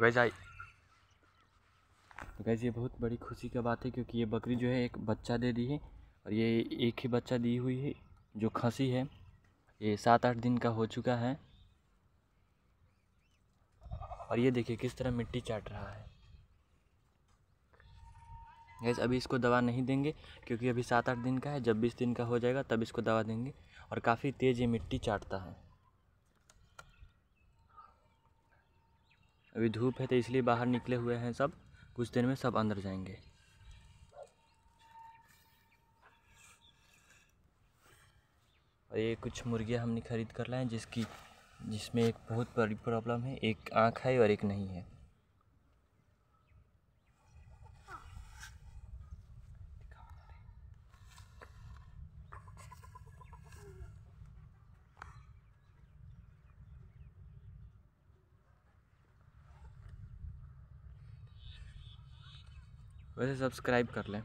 gas आई तो gas ये बहुत बड़ी खुशी का बात है क्योंकि ये बकरी जो है एक बच्चा दे दी है और ये एक ही बच्चा दी हुई है जो खसी है ये सात आठ दिन का हो चुका है और ये देखिए किस तरह मिट्टी चाट रहा है गैस अभी इसको दवा नहीं देंगे क्योंकि अभी सात आठ दिन का है जब बीस दिन का हो जाएगा तब इसको दवा देंगे और काफ़ी तेज़ ये मिट्टी चाटता है अभी धूप है तो इसलिए बाहर निकले हुए हैं सब कुछ देर में सब अंदर जाएंगे और ये कुछ मुर्गियाँ हमने खरीद कर लाए हैं जिसकी जिसमें एक बहुत बड़ी प्रॉब्लम है एक आँख है और एक नहीं है वैसे सब्सक्राइब कर लें